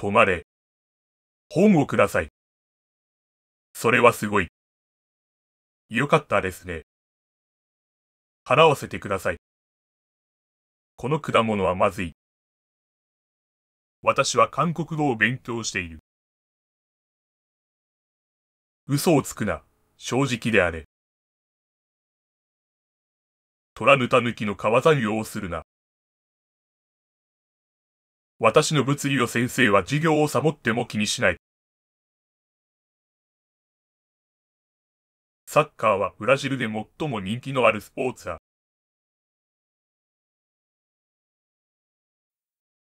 止まれ。本をください。それはすごい。よかったですね。払わせてください。この果物はまずい。私は韓国語を勉強している。嘘をつくな、正直であれ。虎ぬたぬきの川残業をするな。私の物理を先生は授業をサボっても気にしない。サッカーはブラジルで最も人気のあるスポーツだ。